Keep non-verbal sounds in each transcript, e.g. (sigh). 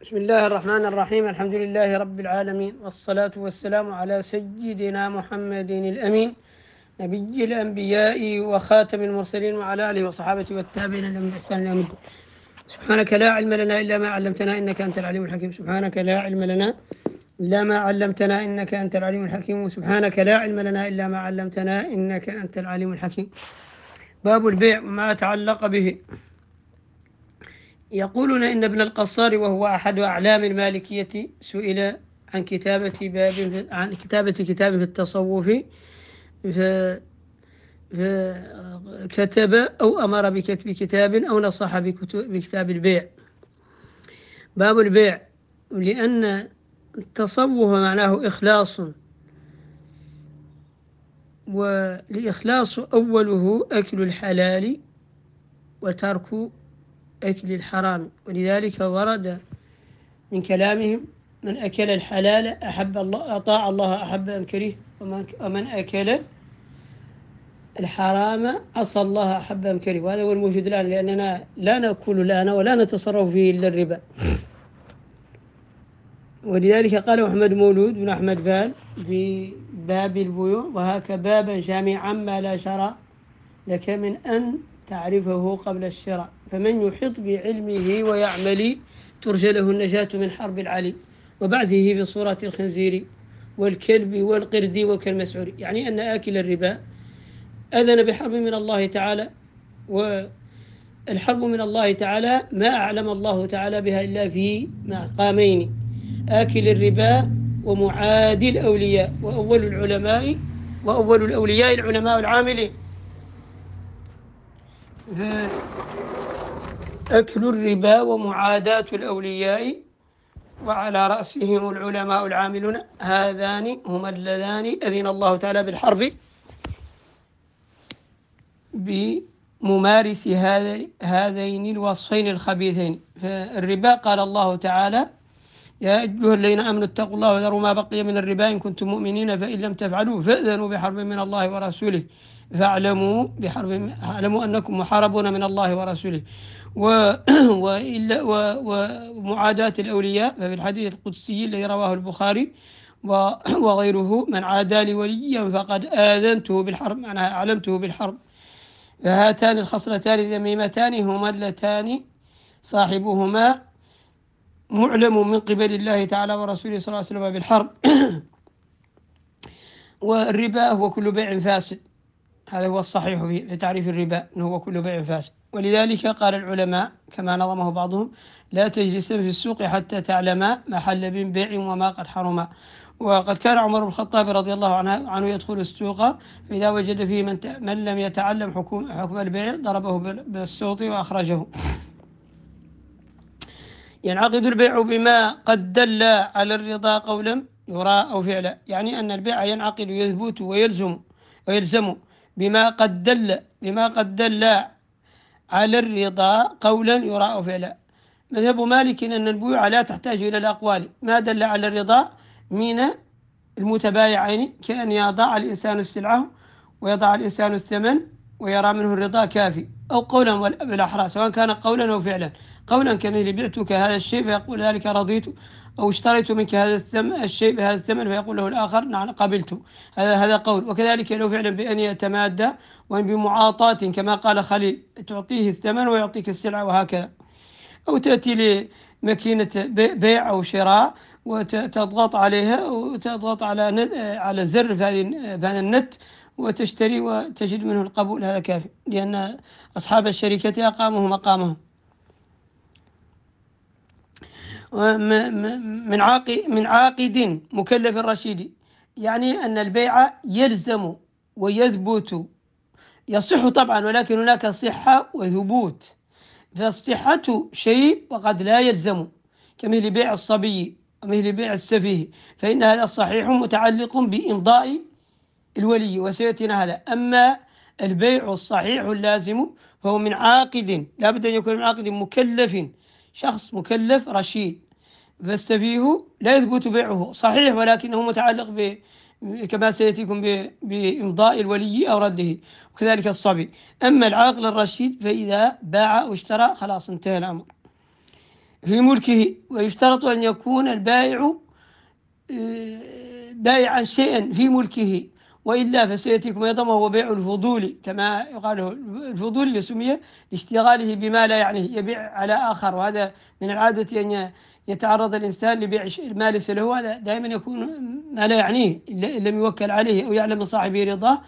بسم الله الرحمن الرحيم الحمد لله رب العالمين والصلاة والسلام على سيدنا محمد الأمين نبي الأنبياء وخاتم المرسلين وعلى آله وصحابته والتابعين لهم بإحسان إلى سبحانك لا علم لنا إلا ما علمتنا إنك أنت العليم الحكيم سبحانك لا علم لنا إلا ما علمتنا إنك أنت العليم الحكيم سبحانك لا علم لنا إلا ما علمتنا إنك أنت العليم الحكيم باب البيع وما تعلق به يقولون إن ابن القصار وهو أحد أعلام المالكية سئل عن كتابة باب عن كتابة كتاب في التصوف ف... كتب أو أمر بكتب كتاب أو نصح بكتاب البيع باب البيع لأن التصوف معناه إخلاص والإخلاص أوله أكل الحلال وترك أكل الحرام ولذلك ورد من كلامهم من أكل الحلال أحب الله أطاع الله أحب أم كريه ومن أكل الحرام عصى الله أحب أم كريه وهذا هو الموجود الآن لأننا لا نأكل الآن ولا نتصرف فيه إلا الربا ولذلك قال أحمد مولود بن أحمد فال في باب البيوع وهاك بابا جامعا ما لا شرى لك من أن تعرفه قبل الشرع فمن يحيط بعلمه ويعمل ترجى له النجاة من حرب العلي وبعثه بصورة الخنزير والكلب والقرد وكالمسعور يعني أن آكل الربا أذن بحرب من الله تعالى والحرب من الله تعالى ما أعلم الله تعالى بها إلا في مقامين آكل الربا ومعادي الأولياء وأول العلماء وأول الأولياء العلماء العاملين أكل الربا ومعاداة الأولياء وعلى رأسهم العلماء العاملون هذان هما اللذان أذن الله تعالى بالحرب بممارس هذين الوصفين الخبيثين فالربا قال الله تعالى يا أيها الذين آمنوا اتقوا الله وذروا ما بقي من الربا إن كنتم مؤمنين فإن لم تفعلوا فأذنوا بحرب من الله ورسوله فاعلموا بحرب اعلموا انكم محاربون من الله ورسوله و (clears throat) والا ومعاداة الاولياء ففي الحديث القدسي الذي رواه البخاري وغيره من عادى لي وليا فقد آذنته بالحرب معناها أعلمته بالحرب فهاتان الخصلتان الذميمتان هما اللتان صاحبهما معلم من قبل الله تعالى ورسوله صلى الله عليه وسلم بالحرب (clears throat) والربا هو كل بيع فاسد هذا هو الصحيح في تعريف الربا أنه هو كل بيع فاسد ولذلك قال العلماء كما نظمه بعضهم لا تجلس في السوق حتى تعلما ما حل من بيع وما قد حرما وقد كان عمر بن الخطاب رضي الله عنه, عنه يدخل السوق فإذا وجد فيه من, من لم يتعلم حكم, حكم البيع ضربه بالسوط وأخرجه (clears throat) ينعقد البيع بما قد دل على الرضا قولا يرى أو فعلا يعني أن البيع ينعقد ويثبت ويلزم ويلزم بما قد دل بما قد دل على الرضا قولا يرى أو فعلا مذهب مالك أن البيوع لا تحتاج إلى الأقوال ما دل على الرضا من المتبايعين كأن يضع الإنسان السلعة ويضع الإنسان الثمن ويرى منه الرضا كافي أو قولا بالأحرى سواء كان قولا أو فعلا قولا كمثل بعتك هذا الشيء فيقول ذلك رضيت أو اشتريت منك هذا الثمن الشيء بهذا الثمن فيقول له الآخر نعم قبلت هذا هذا قول وكذلك لو فعلا بأن يتمادى وأن بمعاطاة كما قال خليل تعطيه الثمن ويعطيك السلعة وهكذا أو تأتي لمكينة بيع أو شراء وتضغط عليها وتضغط على على زر في هذا النت وتشتري وتجد منه القبول هذا كافي لأن أصحاب الشركة أقاموا مقامهم من عاق من عاقد مكلف رشيد يعني أن البيع يلزم ويثبت يصح طبعا ولكن هناك صحة وثبوت فالصحة شيء وقد لا يلزم كمثل بيع الصبي ومثل بيع السفيه فإن هذا صحيح متعلق بإمضاء الولي وسيأتينا هذا أما البيع الصحيح اللازم فهو من عاقد لا بد أن يكون من عاقد مكلف شخص مكلف رشيد فاستفيه لا يثبت بيعه صحيح ولكنه متعلق ب كما سيأتيكم بإمضاء الولي أو رده وكذلك الصبي أما العاقل الرشيد فإذا باع واشترى خلاص انتهى الأمر في ملكه ويشترط أن يكون البائع آه، بائعا شيئا في ملكه وإلا فسيأتيكم أيضا وهو بيع الفضول كما يقال الفضول سمي لاشتغاله بما لا يعنيه يبيع على آخر وهذا من العادة أن يتعرض الإنسان لبيع ما ليس له هذا دائما يكون ما لا يعنيه إن لم يوكل عليه أو يعلم صاحبه رضاه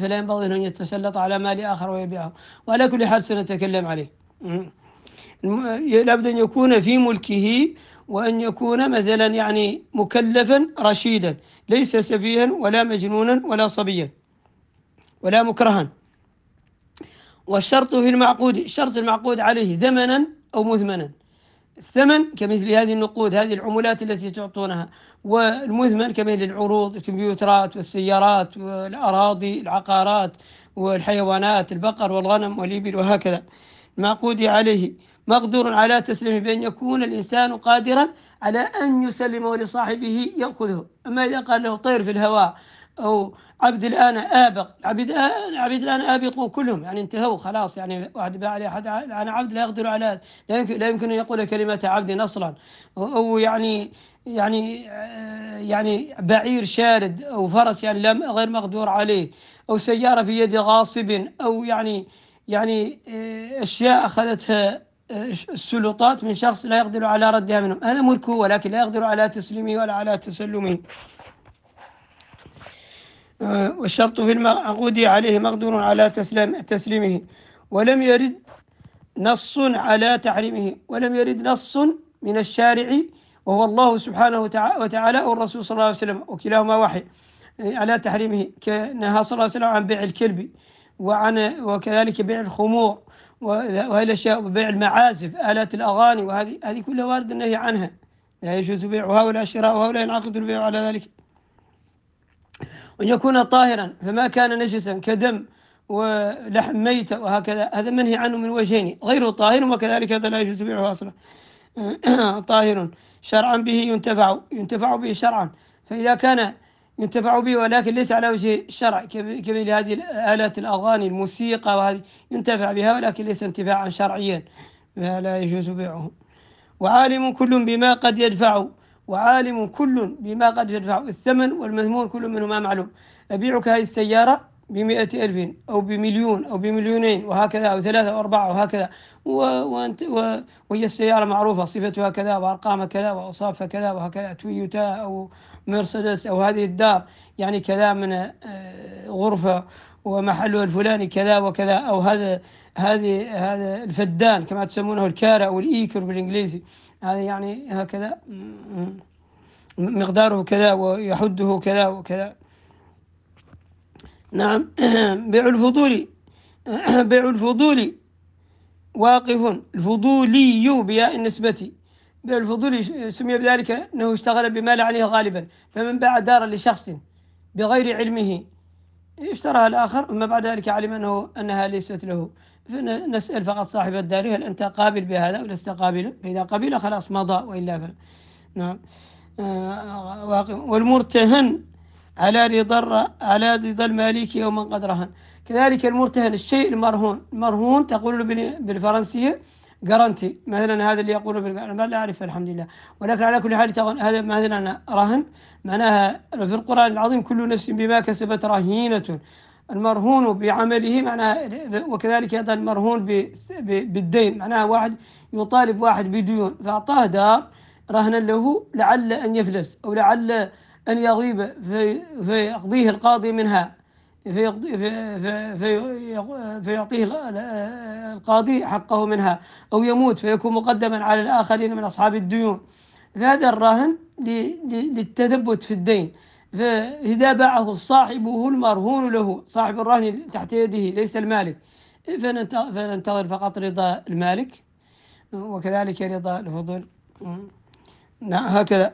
فلا ينبغي أن يتسلط على مال آخر ويبيعه وعلى كل حال سنتكلم عليه لابد أن يكون في ملكه وأن يكون مثلا يعني مكلفا رشيدا ليس سفيها ولا مجنونا ولا صبيا ولا مكرها والشرط في المعقود الشرط المعقود عليه ثمنا أو مثمنا الثمن كمثل هذه النقود هذه العملات التي تعطونها والمثمن كمثل العروض الكمبيوترات والسيارات والأراضي العقارات والحيوانات البقر والغنم والإبل وهكذا المعقود عليه مقدور على تسليمه بأن يكون الإنسان قادرا على أن يسلمه لصاحبه يأخذه أما إذا قال له طير في الهواء أو عبد الآن آبق العبيد العبيد الآن آبقوا كلهم يعني انتهوا خلاص يعني واحد باع عليه أحد أنا عبد لا يقدر على لا يمكن لا يمكن أن يقول كلمة عبد أصلا أو يعني يعني يعني بعير شارد أو فرس يعني لم غير مقدور عليه أو سيارة في يد غاصب أو يعني يعني أشياء أخذتها آه، السلطات من شخص لا يقدر على ردها منهم هذا ملكه ولكن لا يقدر على تسليمه ولا على تسلمه آه، والشرط في المعقود عليه مقدور على تسلم تسليمه ولم يرد نص على تحريمه ولم يرد نص من الشارع وهو الله سبحانه وتعالى والرسول صلى الله عليه وسلم وكلاهما وحي آه، على تحريمه كنهى صلى الله عليه وسلم عن بيع الكلب وعن وكذلك بيع الخمور وهذه الأشياء وبيع المعازف آلات الأغاني وهذه هذه كلها وارد النهي عنها لا يجوز بيعها ولا شراؤها ولا ينعقد البيع على ذلك وأن يكون طاهرا فما كان نجسا كدم ولحم ميت وهكذا هذا منهي عنه من وجهين غير طاهر وكذلك هذا لا يجوز بيعه أصلا (clears throat) طاهر شرعا به ينتفع ينتفع به شرعا فإذا كان ينتفع به ولكن ليس على وجه الشرع كمثل هذه آلات الأغاني الموسيقى وهذه ينتفع بها ولكن ليس انتفاعا شرعيا فلا يجوز بيعه وعالم كل بما قد يدفع وعالم كل بما قد يدفع الثمن والمذموم كل منهما معلوم أبيعك هذه السيارة بمئة ألف أو بمليون أو بمليونين وهكذا أو ثلاثة أو أربعة وهكذا وأنت وهي السيارة معروفة صفتها كذا وأرقامها كذا وأوصافها كذا وهكذا تويوتا أو مرسيدس أو هذه الدار يعني كذا من آه، غرفة ومحلها الفلاني كذا وكذا أو هذا هذه هذا الفدان كما تسمونه الكارا أو الإيكر بالإنجليزي هذا يعني هكذا مقداره كذا ويحده كذا وكذا نعم (clears throat) بيع الفضول (clears throat) بيع الفضول واقف الفضولي بياء النسبة بيع الفضول سمي بذلك أنه اشتغل بما لا عليه غالبا فمن باع دارا لشخص بغير علمه اشتراها الآخر ثم بعد ذلك علم أنه أنها ليست له فنسأل فقط صاحب الدار هل أنت قابل بهذا أو لست قابلا فإذا قبل خلاص مضى وإلا فلا نعم آه، والمرتهن على رضا على رضا المالك يوما قد رهن كذلك المرتهن الشيء المرهون المرهون تقول بالفرنسية جارانتي مثلا هذا اللي يقول بالجارانتي لا أعرف الحمد لله ولكن على كل حال هذا مثلا رهن معناها في القرآن العظيم كل نفس بما كسبت رهينة المرهون بعمله معناها وكذلك هذا المرهون بالدين معناها واحد يطالب واحد بديون فأعطاه دار رهنا له لعل أن يفلس أو لعل أن يغيب في فيقضيه القاضي منها فيقضي في في فيعطيه القاضي حقه منها أو يموت فيكون مقدما على الآخرين من أصحاب الديون فهذا الرهن للتثبت في الدين فإذا باعه الصاحب هو المرهون له صاحب الرهن تحت يده ليس المالك فننتظر فقط رضا المالك وكذلك رضا الفضول نعم، هكذا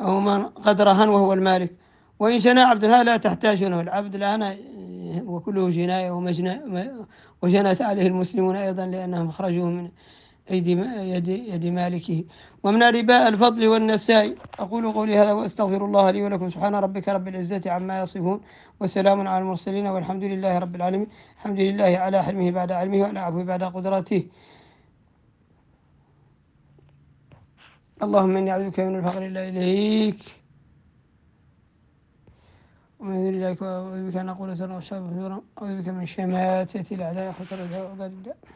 أو من قد وهو المالك وإن جنى الله لا تحتاجونه العبد لعن وكله جناية ومجنى وجنت عليه المسلمون أيضا لأنهم أخرجوه من أيدي يد, يد مالكه ومن رباء الفضل والنساء أقول قولي هذا وأستغفر الله لي ولكم سبحان ربك رب العزة عما يصفون وسلام على المرسلين والحمد لله رب العالمين الحمد لله على حلمه بعد علمه وعلى عفوه بعد قدرته اللهم إني أعوذ بك من الفقر إلا إليك ومن ذل إليك وأعوذ بك أن أقول سرا وشر أعوذ بك من شماتة الأعداء حتى الأعداء